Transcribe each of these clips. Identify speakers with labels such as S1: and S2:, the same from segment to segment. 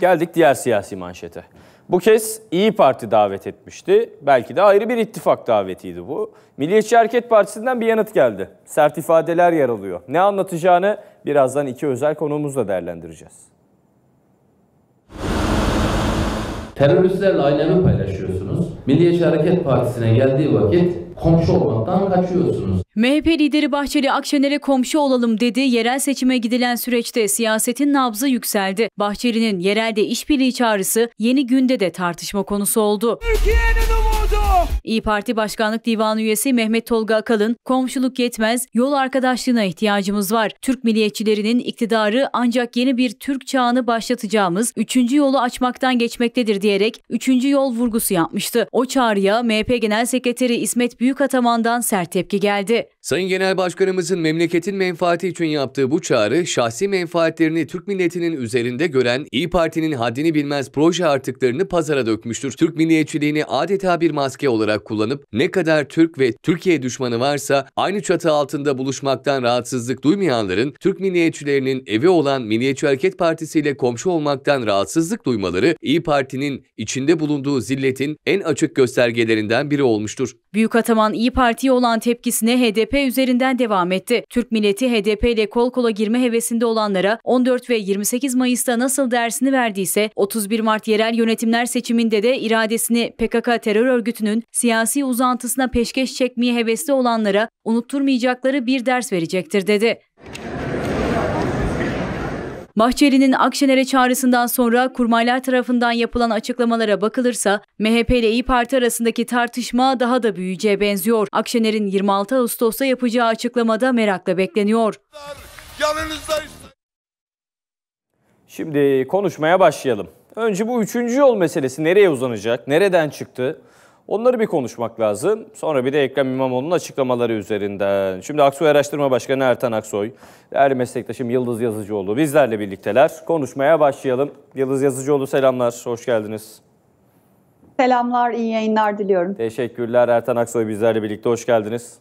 S1: Geldik diğer siyasi manşete. Bu kez İyi Parti davet etmişti. Belki de ayrı bir ittifak davetiydi bu. Milliyetçi Hareket Partisi'nden bir yanıt geldi. Sert ifadeler yer alıyor. Ne anlatacağını birazdan iki özel konuğumuzla değerlendireceğiz.
S2: Teröristlerle aynanı paylaşıyorsunuz. Milliyetçi Hareket Partisi'ne geldiği vakit komşu olmaktan kaçıyorsunuz.
S3: MHP lideri Bahçeli Akşener'e komşu olalım dedi. Yerel seçime gidilen süreçte siyasetin nabzı yükseldi. Bahçeli'nin yerelde işbirliği çağrısı yeni günde de tartışma konusu oldu. Türkiye'nin burada. İyi Parti Başkanlık Divanı üyesi Mehmet Tolga Akalın, komşuluk yetmez, yol arkadaşlığına ihtiyacımız var. Türk milliyetçilerinin iktidarı ancak yeni bir Türk çağını başlatacağımız 3. yolu açmaktan geçmektedir diyerek 3. yol vurgusu yapmıştı. O çağrıya MHP Genel Sekreteri İsmet Büyükataman'dan sert tepki geldi.
S2: Sayın Genel Başkanımızın memleketin menfaati için yaptığı bu çağrı şahsi menfaatlerini Türk milletinin üzerinde gören İyi Parti'nin haddini bilmez proje artıklarını pazara dökmüştür. Türk milliyetçiliğini adeta bir maske olarak kullanıp ne kadar Türk ve Türkiye düşmanı varsa aynı çatı altında buluşmaktan rahatsızlık duymayanların Türk milliyetçilerinin evi olan Milliyetçi Hareket Partisi ile komşu olmaktan rahatsızlık duymaları İyi Parti'nin içinde bulunduğu zilletin en açık göstergelerinden biri olmuştur.
S3: Büyük Ataman İyi Parti'ye olan tepkisine HDP üzerinden devam etti. Türk milleti HDP ile kol kola girme hevesinde olanlara 14 ve 28 Mayıs'ta nasıl dersini verdiyse 31 Mart yerel yönetimler seçiminde de iradesini PKK terör örgütünün siyasi uzantısına peşkeş çekmeye hevesli olanlara unutturmayacakları bir ders verecektir dedi. Bahçeli'nin Akşener'e çağrısından sonra kurmaylar tarafından yapılan açıklamalara bakılırsa MHP ile İyi Parti arasındaki tartışma daha da büyüyeceğe benziyor. Akşener'in 26 Ağustos'ta yapacağı açıklamada merakla bekleniyor.
S1: Şimdi konuşmaya başlayalım. Önce bu üçüncü yol meselesi nereye uzanacak, nereden çıktı? Onları bir konuşmak lazım. Sonra bir de Ekrem İmamoğlu'nun açıklamaları üzerinden. Şimdi Aksoy Araştırma Başkanı Ertan Aksoy, değerli meslektaşım Yıldız Yazıcıoğlu bizlerle birlikteler. Konuşmaya başlayalım. Yıldız Yazıcıoğlu selamlar, hoş geldiniz.
S4: Selamlar, iyi yayınlar diliyorum.
S1: Teşekkürler Ertan Aksoy bizlerle birlikte, hoş geldiniz.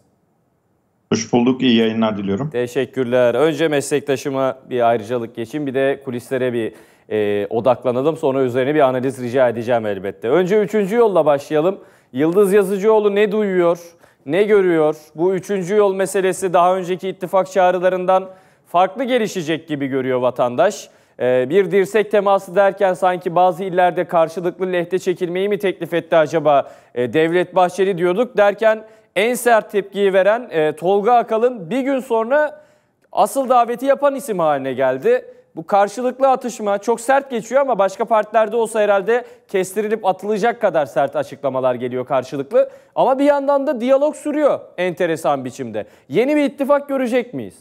S1: Hoş bulduk, iyi yayınlar diliyorum. Teşekkürler. Önce meslektaşıma bir ayrıcalık geçin, bir de kulislere bir e, odaklanalım. Sonra üzerine bir analiz rica edeceğim elbette. Önce üçüncü yolla başlayalım. Yıldız Yazıcıoğlu ne duyuyor, ne görüyor? Bu üçüncü yol meselesi daha önceki ittifak çağrılarından farklı gelişecek gibi görüyor vatandaş. Ee, bir dirsek teması derken sanki bazı illerde karşılıklı lehte çekilmeyi mi teklif etti acaba ee, Devlet Bahçeli diyorduk derken en sert tepkiyi veren e, Tolga Akalın bir gün sonra asıl daveti yapan isim haline geldi. Bu karşılıklı atışma çok sert geçiyor ama başka partilerde olsa herhalde kestirilip atılacak kadar sert açıklamalar geliyor karşılıklı. Ama bir yandan da diyalog sürüyor enteresan biçimde. Yeni bir ittifak görecek miyiz?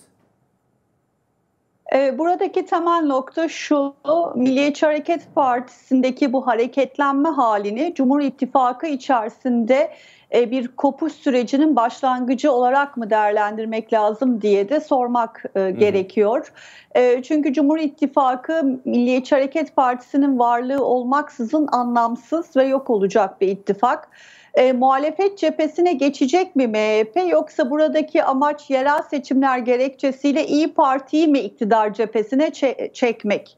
S4: Ee, buradaki temel nokta şu, Milliyetçi Hareket Partisi'ndeki bu hareketlenme halini Cumhur İttifakı içerisinde e, bir kopuş sürecinin başlangıcı olarak mı değerlendirmek lazım diye de sormak e, gerekiyor. E, çünkü Cumhur İttifakı Milliyetçi Hareket Partisi'nin varlığı olmaksızın anlamsız ve yok olacak bir ittifak. E, muhalefet cephesine geçecek mi MHP yoksa buradaki amaç yerel seçimler gerekçesiyle İyi Parti'yi mi iktidar cephesine çe- çekmek?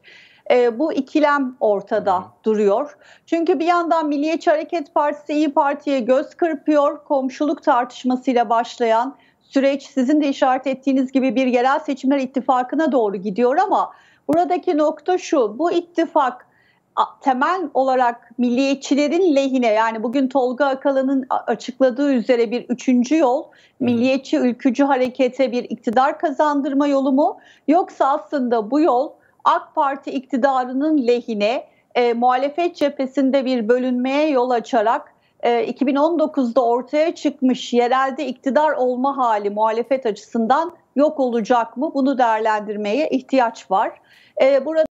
S4: e, bu ikilem ortada hmm. duruyor. Çünkü bir yandan Milliyetçi Hareket Partisi İyi Parti'ye göz kırpıyor. Komşuluk tartışmasıyla başlayan süreç sizin de işaret ettiğiniz gibi bir yerel seçimler ittifakına doğru gidiyor ama buradaki nokta şu. Bu ittifak temel olarak milliyetçilerin lehine yani bugün Tolga Akalan'ın açıkladığı üzere bir üçüncü yol milliyetçi ülkücü harekete bir iktidar kazandırma yolu mu yoksa aslında bu yol AK Parti iktidarının lehine e, muhalefet cephesinde bir bölünmeye yol açarak e, 2019'da ortaya çıkmış yerelde iktidar olma hali muhalefet açısından yok olacak mı? Bunu değerlendirmeye ihtiyaç var. E, burada